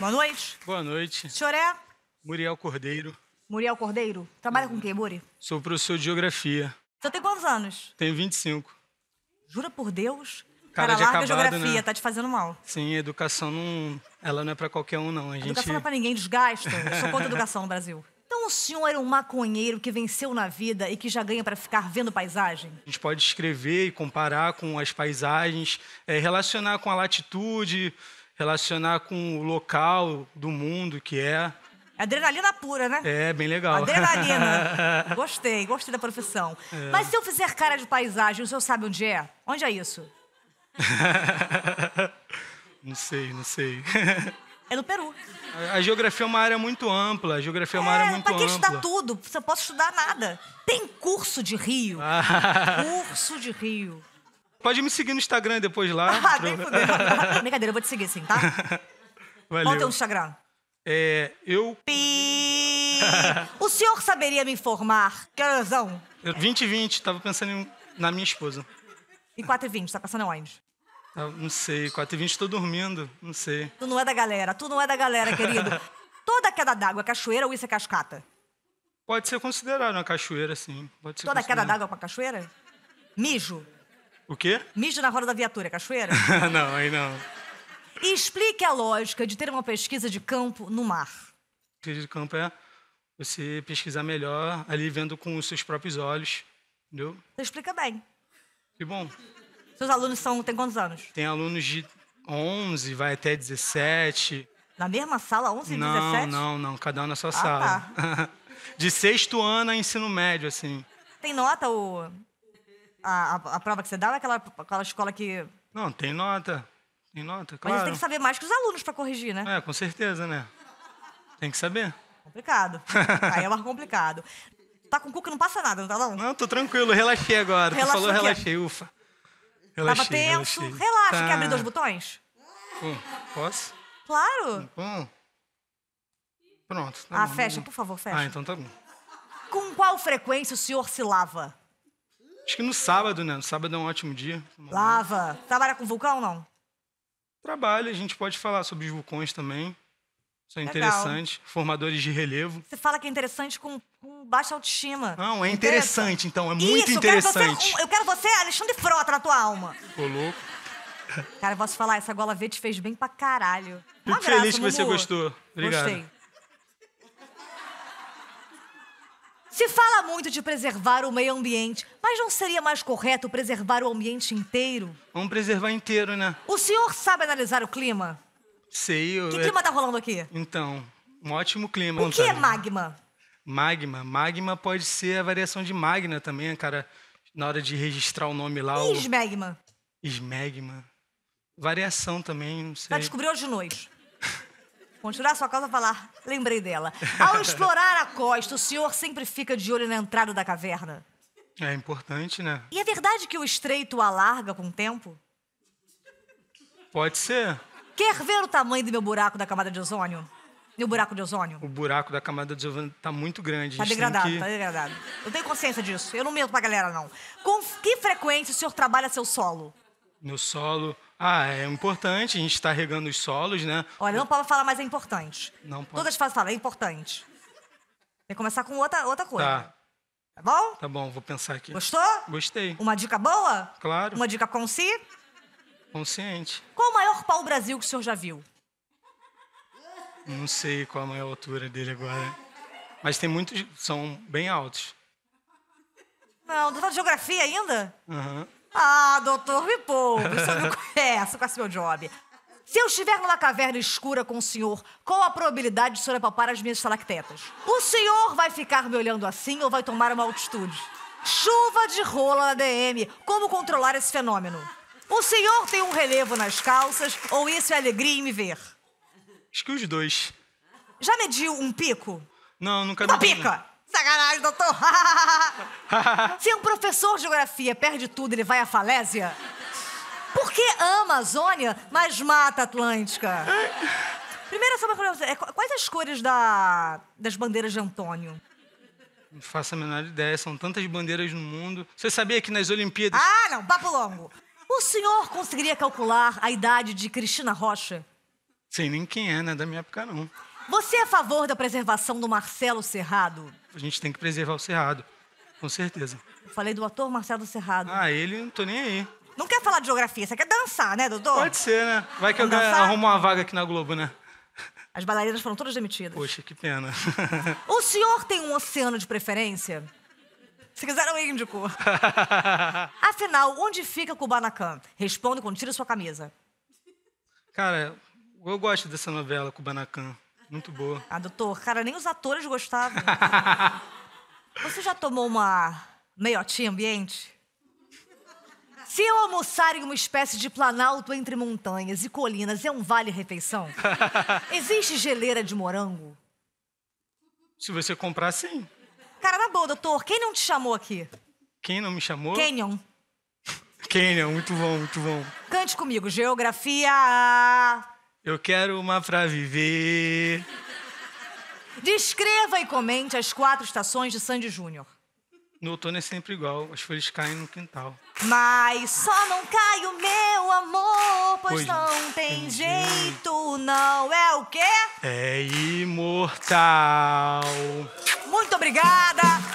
Boa noite. Boa noite. O senhor é? Muriel Cordeiro. Muriel Cordeiro? Trabalha uhum. com quem, Muri? Sou professor de geografia. Você tem quantos anos? Tenho 25. Jura por Deus? Cara, Cara de larga acabado, geografia, né? tá te fazendo mal. Sim, educação não. Ela não é para qualquer um, não. A, gente... Educação não é pra ninguém, desgasta. Eu sou contra a educação no Brasil. Então o senhor é um maconheiro que venceu na vida e que já ganha para ficar vendo paisagem? A gente pode escrever e comparar com as paisagens, é, relacionar com a latitude, relacionar com o local do mundo que é. Adrenalina pura, né? É, bem legal. Adrenalina. gostei, gostei da profissão. É. Mas se eu fizer cara de paisagem, o senhor sabe onde é? Onde é isso? não sei, não sei. É no Peru. A, a, geografia é uma área muito ampla. A geografia é uma é, área muito ampla. Pra que estudar tudo? Você não pode estudar nada. Tem curso de rio. Ah. curso de rio. Pode me seguir no Instagram depois lá. Ah, pra... nem Brincadeira, eu vou te seguir sim, tá? Valeu. Qual é o teu Instagram? É, eu... Pi... o senhor saberia me informar? Que horazão? 20 e 20, tava pensando em, na minha esposa. E 4 e 20, tá passando onde? não sei, 4 e 20 tô dormindo, não sei. Tu não é da galera, tu não é da galera, querido. Toda queda d'água é cachoeira ou isso é cascata? Pode ser considerado uma cachoeira, sim. Pode ser Toda queda d'água é uma cachoeira? Mijo? O quê? Mijo na roda da viatura, cachoeira? não, aí não. E explique a lógica de ter uma pesquisa de campo no mar. Pesquisa de campo é você pesquisar melhor ali vendo com os seus próprios olhos, entendeu? Você explica bem. Que bom. Seus alunos são, tem quantos anos? Tem alunos de 11, vai até 17. Na mesma sala, 11 e 17? Não, não, não. Cada um na sua ah, sala. Tá. de sexto ano a ensino médio, assim. Tem nota o, a, a, a prova que você dá ou é aquela, aquela escola que. Não, tem nota. Tem nota, claro. Mas você tem que saber mais que os alunos para corrigir, né? É, com certeza, né? Tem que saber. Complicado. Aí é mais complicado. Tá com cuca, não passa nada, não tá não? Não, tô tranquilo, relaxei agora. Relaxou tu falou, relaxei, ufa. Relaxei, Tava tenso. Relaxei. Relaxa, tá. quer abrir dois botões? Pô, posso? Claro. Hum, bom. Pronto. Tá ah, bom. Tá fecha, por favor, fecha. Ah, então tá bom. Com qual frequência o senhor se lava? Acho que no sábado, né? No sábado é um ótimo dia. Lava. Trabalha com vulcão ou não? Trabalha, a gente pode falar sobre os vulcões também. São Legal. interessantes, formadores de relevo. Você fala que é interessante com, com baixa autoestima. Não, é interessante, então, é muito Isso, interessante. Eu quero, você, eu quero você, Alexandre Frota, na tua alma. Ô, louco. Cara, eu posso falar, essa gola V te fez bem pra caralho. Fico feliz que você gostou. Obrigado. Gostei. Se fala muito de preservar o meio ambiente, mas não seria mais correto preservar o ambiente inteiro? Vamos preservar inteiro, né? O senhor sabe analisar o clima? Sei, eu. Que é... clima tá rolando aqui? Então, um ótimo clima. O que é magma? Magma. Magma pode ser a variação de magna também, né, cara. Na hora de registrar o nome lá. E o... esmegma? Variação também, não sei. Vai descobrir hoje de noite. Continuar sua causa falar, lembrei dela. Ao explorar a costa, o senhor sempre fica de olho na entrada da caverna? É importante, né? E é verdade que o estreito alarga com o tempo? Pode ser. Quer ver o tamanho do meu buraco da camada de ozônio? Meu buraco de ozônio? O buraco da camada de ozônio tá muito grande. Tá degradado, que... tá degradado. Eu tenho consciência disso. Eu não minto pra galera, não. Com que frequência o senhor trabalha seu solo? Meu solo ah, é importante, a gente está regando os solos, né? Olha, não pode falar, mas é importante. Não pode. Todas as fases falam, é importante. Tem que começar com outra, outra coisa. Tá. Tá bom? Tá bom, vou pensar aqui. Gostou? Gostei. Uma dica boa? Claro. Uma dica consciente? Consciente. Qual o maior pau Brasil que o senhor já viu? Não sei qual a maior altura dele agora. Mas tem muitos, são bem altos. Não, doutor de geografia ainda? Aham. Uhum. Ah, doutor, me poupe, o não conhece. essa com esse meu job. Se eu estiver numa caverna escura com o senhor, qual a probabilidade de o senhor apalpar as minhas estalactetas? O senhor vai ficar me olhando assim ou vai tomar uma altitude? Chuva de rola na DM. Como controlar esse fenômeno? O senhor tem um relevo nas calças ou isso é alegria em me ver? Acho que os dois. Já mediu um pico? Não, nunca Uma mediu. Uma pica! Não. Sacanagem, doutor! Se um professor de geografia perde tudo, ele vai à falésia? Por que ama a Amazônia, mas mata a Atlântica? Primeiro, só uma curiosidade. É, quais as cores da, das bandeiras de Antônio? Não faço a menor ideia. São tantas bandeiras no mundo. Você sabia que nas Olimpíadas... Ah, não. Papo longo. O senhor conseguiria calcular a idade de Cristina Rocha? Sim, nem quem é, né? Da minha época, não. Você é a favor da preservação do Marcelo Cerrado? A gente tem que preservar o Cerrado. Com certeza. Eu falei do ator Marcelo Cerrado. Ah, ele não tô nem aí. Não quer falar de geografia, você quer dançar, né, doutor? Pode ser, né? Vai que Vamos eu dançar? arrumo uma vaga aqui na Globo, né? As bailarinas foram todas demitidas. Poxa, que pena. O senhor tem um oceano de preferência? Se quiser, eu indico. Afinal, onde fica Kubanacan? Responda quando tira sua camisa. Cara, eu gosto dessa novela, Kubanacan. Muito boa. Ah, doutor, cara, nem os atores gostavam. Você já tomou uma meiotinha ambiente? Se eu almoçar em uma espécie de planalto entre montanhas e colinas, é um vale-refeição? Existe geleira de morango? Se você comprar, sim. Cara, na boa, doutor, quem não te chamou aqui? Quem não me chamou? Canyon. Canyon, muito bom, muito bom. Cante comigo, geografia. Eu quero uma pra viver. Descreva e comente as quatro estações de Sandy Júnior. No outono é sempre igual, as folhas caem no quintal. Mas só não cai o meu amor, pois, pois não tem, tem jeito, jeito, não é o quê? É imortal. Muito obrigada!